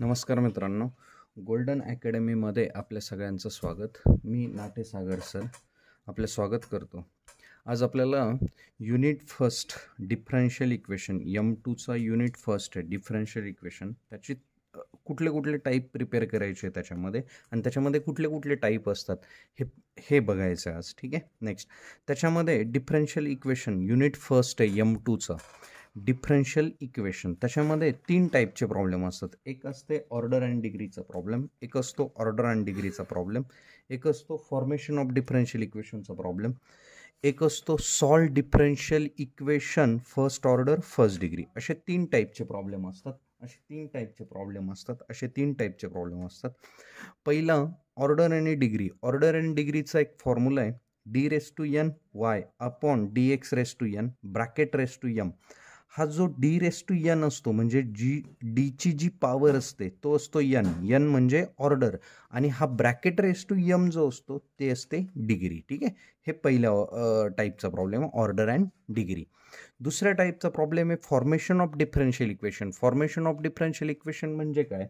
नमस्कार मित्रांनो गोल्डन अकॅडमीमध्ये आपल्या सगळ्यांचं स्वागत मी नाटे सागर सर आपलं स्वागत करतो आज आपल्याला unit first differential equation M टूचा युनिट फर्स्ट आहे डिफरन्शियल इक्वेशन त्याची कुठले कुठले टाईप प्रिपेअर करायचे त्याच्यामध्ये आणि त्याच्यामध्ये कुठले कुठले टाईप असतात हे हे बघायचं आहे आज ठीक आहे नेक्स्ट त्याच्यामध्ये डिफरन्शियल इक्वेशन युनिट फर्स्ट आहे यम टूचं डिफरन्शियल इक्वेशन त्याच्यामध्ये तीन टाईपचे प्रॉब्लेम असतात एक असते ऑर्डर अँड डिग्रीचा प्रॉब्लेम एक असतो ऑर्डर अँड डिग्रीचा प्रॉब्लेम एक असतो फॉर्मेशन ऑफ डिफरन्शियल इक्वेशनचा प्रॉब्लेम एक असतो solve differential equation first order first degree असे तीन टाईपचे प्रॉब्लेम असतात असे तीन टाईपचे प्रॉब्लेम असतात असे तीन टाईपचे प्रॉब्लेम असतात पहिला ऑर्डर आणि डिग्री ऑर्डर अँड डिग्रीचा एक फॉर्म्युला आहे D raise to N Y upon D X raise to N bracket raise to M हा जो डी रेस टू यन असतो म्हणजे जी डीची जी पावर असते तो असतो यन यन म्हणजे ऑर्डर आणि हा ब्रॅकेट रेस टू यम जो असतो ते असते डिग्री ठीक आहे हे पहिल्या टाईपचा प्रॉब्लेम आहे ऑर्डर अँड डिग्री दुसऱ्या टाईपचा प्रॉब्लेम आहे formation of differential equation formation of differential equation म्हणजे काय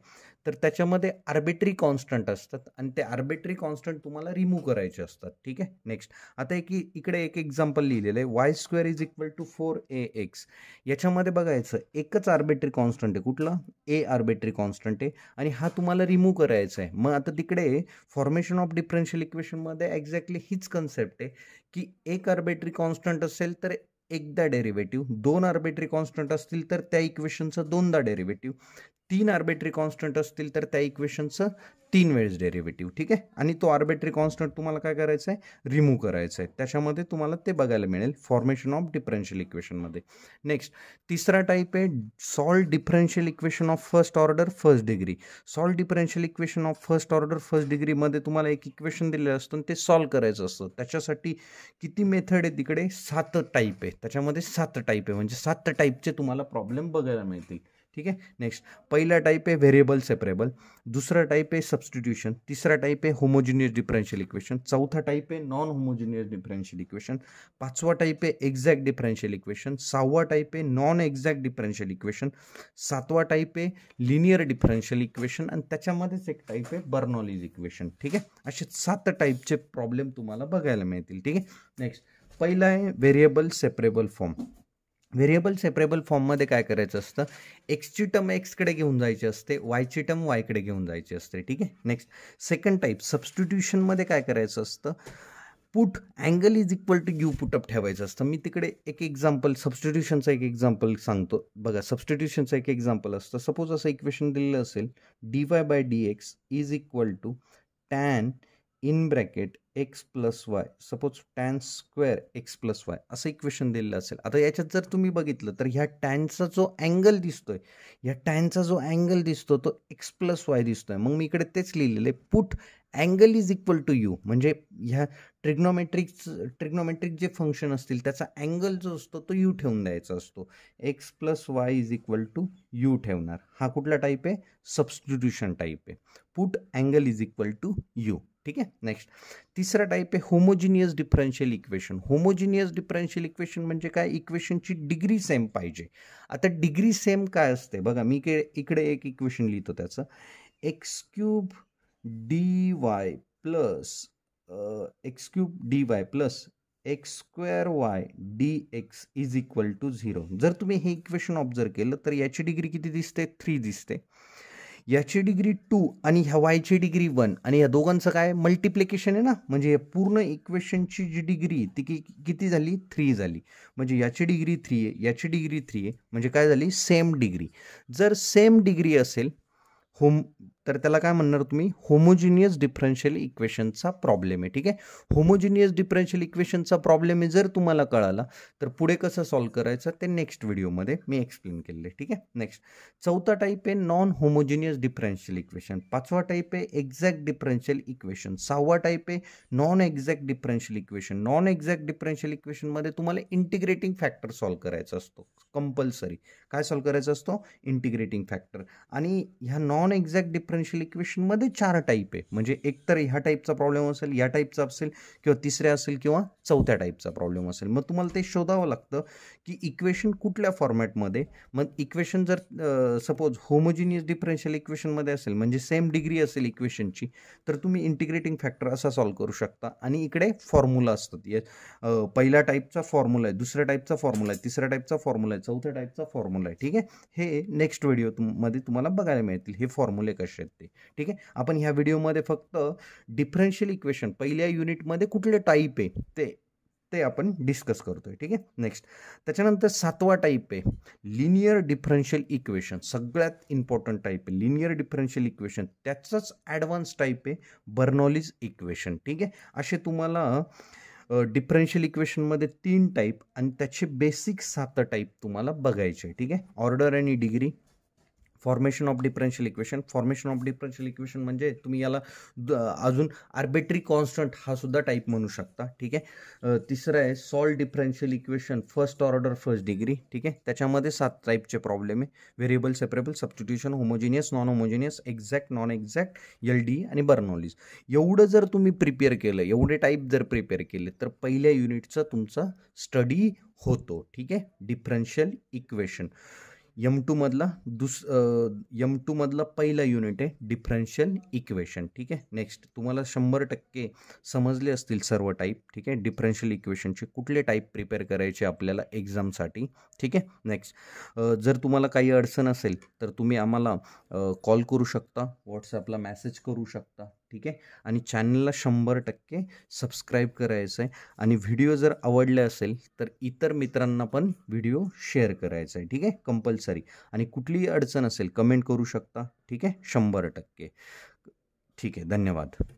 तर त्याच्यामध्ये आर्बिट्री कॉन्स्टंट असतात आणि ते आर्बिट्री कॉन्स्टंट तुम्हाला रिमूव्ह करायचे असतात ठीक आहे नेक्स्ट आता एक इकडे एक एक्झाम्पल लिहिलेलं आहे Y square is equal to four A X याच्यामध्ये बघायचं एकच आर्बिट्री कॉन्स्टंट आहे कुठला ए आर्बिट्री कॉन्स्टंट आहे आणि हा तुम्हाला रिमूव्ह करायचा आहे मग आता तिकडे फॉर्मेशन ऑफ इक्वेशन इक्वेशनमध्ये एक्झॅक्टली हीच कन्सेप्ट आहे की एक आर्बिट्री कॉन्स्टंट असेल तर एकदा डेरिव्हेटिव्ह दोन आर्बिट्री कॉन्स्टंट असतील तर त्या इक्वेशनचा दोनदा डेरिव्हेटिव्ह तीन आर्बिट्री कॉन्स्टंट असतील तर त्या इक्वेशनचं तीन वेळेस डेरिव्हेटिव्ह ठीक आहे आणि तो आर्बेटरी कॉन्स्टंट तुम्हाला काय करायचं आहे रिमूव्ह करायचं आहे त्याच्यामध्ये तुम्हाला ते बघायला मिळेल फॉर्मेशन ऑफ डिफरेन्शियल इक्वेशनमध्ये नेक्स्ट तिसरा टाईप आहे solve differential equation of first order first degree solve differential equation of first order first डिग्रीमध्ये तुम्हाला एक इक्वेशन दिलेलं असतं ते सॉल्व करायचं असतं त्याच्यासाठी किती मेथड आहे तिकडे सात टाईप आहे त्याच्यामध्ये सात टाईप आहे म्हणजे सात टाईपचे तुम्हाला प्रॉब्लेम बघायला मिळतील ठीक है नेक्स्ट पहला टाइप है वेरिएबल सेपरेबल दूसरा टाइप है सब्सटीट्यूशन तीसरा टाइप है होमोजीनियस डिफरेंशियल इक्वेशन चौथा टाइप है नॉन होमोजीनियस डिफरेंशियल इक्वेशन पांचवा टाइप है एग्जैक्ट डिफरेंशियल इक्वेशन सातवा टाइप है नॉन एग्जैक्ट डिफरेंशियल इक्वेशन सातवा टाइप है लिनियर डिफरेंशियल इक्वेशन आणि एक टाइप है बर्नॉलीज इक्वेशन ठीक आहे असे सात टाईपचे प्रॉब्लेम तुम्हारा बघायला मिळतील ठीक है नेक्स्ट पहिला है variable separable form variable separable फॉर्ममध्ये काय करायचं असतं एक्सची टर्म एक्सकडे घेऊन जायची असते वायची टम वायकडे घेऊन जायची असते ठीक आहे नेक्स्ट सेकंड टाईप सबस्टिट्यूशनमध्ये काय करायचं असतं put angle is equal to U put up ठेवायचं असतं मी तिकडे एक एक्झाम्पल सबस्टिट्यूशनचं एक एक्झाम्पल सांगतो बघा सबस्टिट्यूशनचं एक एक्झाम्पल असतं सपोज असं इक्वेशन दिलेलं असेल D Y by D X is equal to tan in bracket X plus Y suppose tan square X plus Y असं इक्वेशन दिलेलं असेल आता याच्यात जर तुम्ही बघितलं तर ह्या टॅनचा जो अँगल दिसतोय ह्या टॅनचा जो अँगल दिसतो तो एक्स प्लस वाय दिसतोय मग मी इकडे तेच लिहिलेलं आहे put angle is equal to U म्हणजे ह्या ट्रिग्नॉमेट्रिक ट्रिग्नोमेट्रिक जे फंक्शन असतील त्याचा अँगल जो असतो तो यू ठेवून द्यायचा असतो X plus Y is equal to U ठेवणार हा कुठला टाईप आहे सबस्टिट्यूशन टाईप आहे put angle is equal to U ठीक आहे नेक्स्ट तिसरा टाईप आहे homogeneous differential equation homogeneous differential equation म्हणजे काय इक्वेशनची डिग्री सेम पाहिजे आता डिग्री सेम काय असते बघा मी इकडे एक इक्वेशन लिहितो त्याचं X cube D Y plus X cube D Y plus X square Y D X is equal to zero जर तुम्ही हे इक्वेशन ऑब्झर्व केलं तर याची डिग्री किती दिसते थ्री दिसते याची डिग्री टू आणि ह्या वायची डिग्री वन आणि या दोघांचं काय मल्टिप्लिकेशन आहे ना म्हणजे या पूर्ण इक्वेशनची जी डिग्री ती किती झाली थ्री झाली म्हणजे याची डिग्री थ्री आहे याची डिग्री थ्री आहे म्हणजे काय झाली सेम डिग्री जर सेम डिग्री असेल होम तर त्याला काय म्हणणार तुम्ही होमोजिनियस डिफरन्शियल इक्वेशनचा प्रॉब्लेम आहे ठीक आहे होमोजिनियस डिफरन्शियल इक्वेशनचा प्रॉब्लेम आहे जर तुम्हाला कळाला तर पुढे कसं सॉल्व्ह करायचं ते नेक्स्ट व्हिडिओमध्ये मी एक्सप्लेन केलेलं ठीक आहे नेक्स्ट चौथा टाईप आहे नॉन होमोजिनियस डिफरन्शियल इक्वेशन पाचवा टाईप आहे एक्झॅक्ट डिफरन्शियल इक्वेशन सहावा टाईप आहे non exact differential equation non exact differential इक्वेशनमध्ये तुम्हाला इंटिग्रेटिंग फॅक्टर सॉल्व्ह करायचा असतो कंपल्सरी काय सॉल्व्ह करायचा असतो इंटिग्रेटिंग फॅक्टर आणि ह्या नॉन एक्झॅक्ट डिफरन्शियल इक्वेशनमध्ये चार टाईप आहे म्हणजे एकतर ह्या टाईपचा प्रॉब्लेम असेल या टाईपचा असेल किंवा तिसऱ्या असेल किंवा चौथ्या टाईपचा प्रॉब्लेम असेल मग तुम्हाला ते शोधावं लागतं की इक्वेशन कुठल्या फॉर्मॅटमध्ये मग इक्वेशन जर सपोज होमोजिनियस डिफरन्शियल इक्वेशनमध्ये असेल म्हणजे सेम डिग्री असेल इक्वेशनची तर तुम्ही इंटिग्रेटिंग फॅक्टर असा सॉल्व करू शकता आणि इकडे फॉर्म्युला असतात या पहिल्या टाईपचा फॉर्म्युला आहे दुसऱ्या टाईपचा फॉर्म्युला आहे तिसऱ्या टाईपचा फॉर्म्युला आहे चौथ्या टाईपचा फॉर्म्युला आहे ठीक आहे हे नेक्स्ट व्हिडिओ मध्ये तुम्हाला बघायला मिळतील हे फॉर्म्युले कसे आहेत ठीक आहे आपण ह्या व्हिडिओमध्ये फक्त डिफरन्शियल इक्वेशन पहिल्या युनिटमध्ये कुठले टाईप आहे ते ते आपण डिस्कस करतोय ठीक आहे नेक्स्ट त्याच्यानंतर सातवा टाईप आहे लिनियर डिफरन्शियल इक्वेशन सगळ्यात इम्पॉर्टंट टाईप आहे लिनियर डिफरन्शियल इक्वेशन त्याचंच ॲडव्हान्स टाईप आहे बर्नॉलीज इक्वेशन ठीक आहे असे तुम्हाला डिफरन्शियल इक्वेशनमध्ये तीन टाईप आणि त्याचे बेसिक सात टाईप तुम्हाला बघायचे ठीक आहे ऑर्डर आणि degree formation of differential equation formation of differential equation म्हणजे तुम्ही याला अजून आर्बिट्री कॉन्स्टंट हा सुद्धा टाईप म्हणू शकता ठीक आहे तिसरं आहे solve differential equation first order first degree ठीक आहे त्याच्यामध्ये सात टाईपचे प्रॉब्लेम आहे variable separable substitution homogeneous non homogeneous exact non exact L D आणि बर्नॉलीज एवढं जर तुम्ही प्रिपेअर केलं एवढे टाईप जर प्रिपेअर केले तर पहिल्या युनिटचा तुमचा स्टडी होतो ठीक आहे डिफरन्शियल इक्वेशन यम टूमधला दुस यम टूमधला पहिला युनिट आहे डिफरन्शियल इक्वेशन ठीक आहे नेक्स्ट तुम्हाला शंभर टक्के समजले असतील सर्व टाईप ठीक आहे डिफरन्शियल इक्वेशनचे कुठले टाईप प्रिपेअर करायचे आपल्याला एक्झामसाठी ठीक आहे नेक्स्ट जर तुम्हाला काही अडचण असेल तर तुम्ही आम्हाला कॉल करू शकता व्हॉट्सॲपला मॅसेज करू शकता ठीक आहे आणि चॅनलला शंभर टक्के सबस्क्राईब करायचं आहे आणि व्हिडिओ जर आवडले असेल तर इतर मित्रांना पण व्हिडिओ शेअर करायचा आहे ठीक आहे कंपल्सरी आणि कुठलीही अडचण असेल कमेंट करू शकता ठीक आहे शंभर टक्के ठीक आहे धन्यवाद